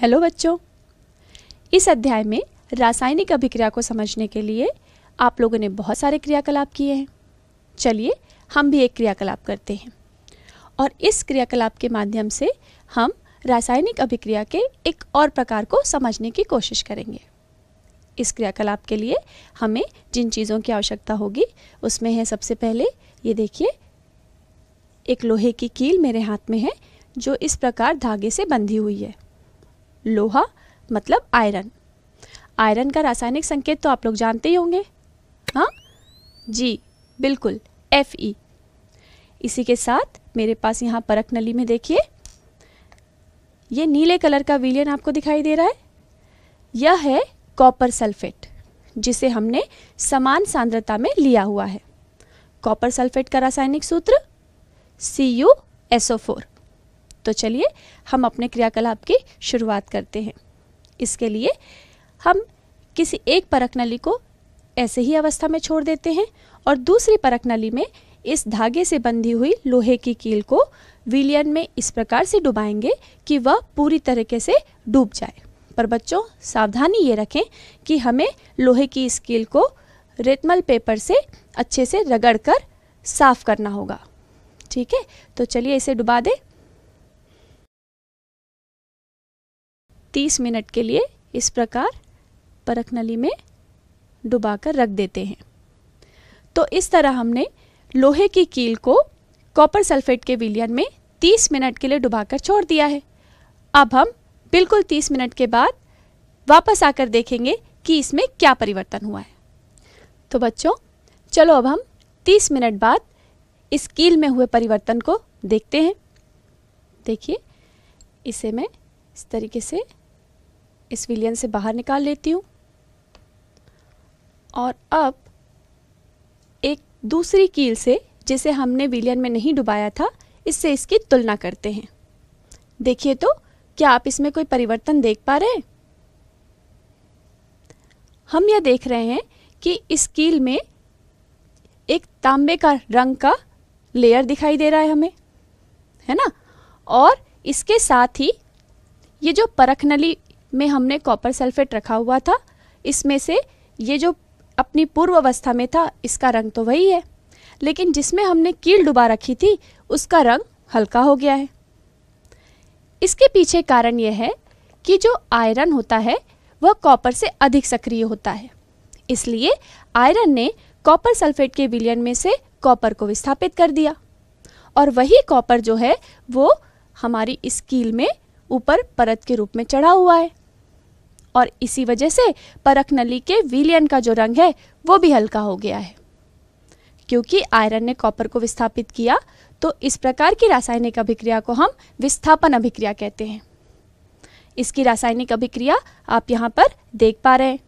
hello बच्चों इस अध्याय में रासायनिक अभिक्रिया को समझने के लिए आप लोगों ने बहुत सारे क्रियाकलाप किए हैं चलिए हम भी एक क्रियाकलाप करते हैं और इस क्रियाकलाप के माध्यम से हम रासायनिक अभिक्रिया के एक और प्रकार को समझने की कोशिश करेंगे इस क्रियाकलाप के लिए हमें जिन चीज़ों की आवश्यकता होगी उसमें है सबसे पहले ये देखिए एक लोहे की कील मेरे हाथ में है जो इस प्रकार धागे से बंधी हुई है लोहा मतलब आयरन आयरन का रासायनिक संकेत तो आप लोग जानते ही होंगे हाँ जी बिल्कुल एफ ई इसी के साथ मेरे पास यहाँ परख नली में देखिए ये नीले कलर का विलियन आपको दिखाई दे रहा है यह है कॉपर सल्फेट जिसे हमने समान सांद्रता में लिया हुआ है कॉपर सल्फेट का रासायनिक सूत्र सी यू एसओ फोर तो चलिए हम अपने क्रियाकलाप की शुरुआत करते हैं इसके लिए हम किसी एक परख नली को ऐसे ही अवस्था में छोड़ देते हैं और दूसरी परख नली में इस धागे से बंधी हुई लोहे की कील को विलियन में इस प्रकार से डुबाएंगे कि वह पूरी तरीके से डूब जाए पर बच्चों सावधानी ये रखें कि हमें लोहे की इस कील को रेतमल पेपर से अच्छे से रगड़ कर साफ करना होगा ठीक है तो चलिए इसे डुबा दें 30 मिनट के लिए इस प्रकार परख नली में डुबा कर रख देते हैं तो इस तरह हमने लोहे की कील को कॉपर सल्फेट के विलियन में 30 मिनट के लिए डुबाकर छोड़ दिया है अब हम बिल्कुल 30 मिनट के बाद वापस आकर देखेंगे कि इसमें क्या परिवर्तन हुआ है तो बच्चों चलो अब हम 30 मिनट बाद इस कील में हुए परिवर्तन को देखते हैं देखिए इसे मैं इस तरीके से इस विलियन से बाहर निकाल लेती हूँ और अब एक दूसरी कील से जिसे हमने विलियन में नहीं डुबाया था इससे इसकी तुलना करते हैं देखिए तो क्या आप इसमें कोई परिवर्तन देख पा रहे हैं हम यह देख रहे हैं कि इस कील में एक तांबे का रंग का लेयर दिखाई दे रहा है हमें है ना और इसके साथ ही ये जो परखनली में हमने कॉपर सल्फेट रखा हुआ था इसमें से ये जो अपनी पूर्व अवस्था में था इसका रंग तो वही है लेकिन जिसमें हमने कील डुबा रखी थी उसका रंग हल्का हो गया है इसके पीछे कारण यह है कि जो आयरन होता है वह कॉपर से अधिक सक्रिय होता है इसलिए आयरन ने कॉपर सल्फेट के विलयन में से कॉपर को विस्थापित कर दिया और वही कॉपर जो है वो हमारी इस कील में ऊपर परत के रूप में चढ़ा हुआ है और इसी वजह से परख नली के विलियन का जो रंग है वो भी हल्का हो गया है क्योंकि आयरन ने कॉपर को विस्थापित किया तो इस प्रकार की रासायनिक अभिक्रिया को हम विस्थापन अभिक्रिया कहते हैं इसकी रासायनिक अभिक्रिया आप यहाँ पर देख पा रहे हैं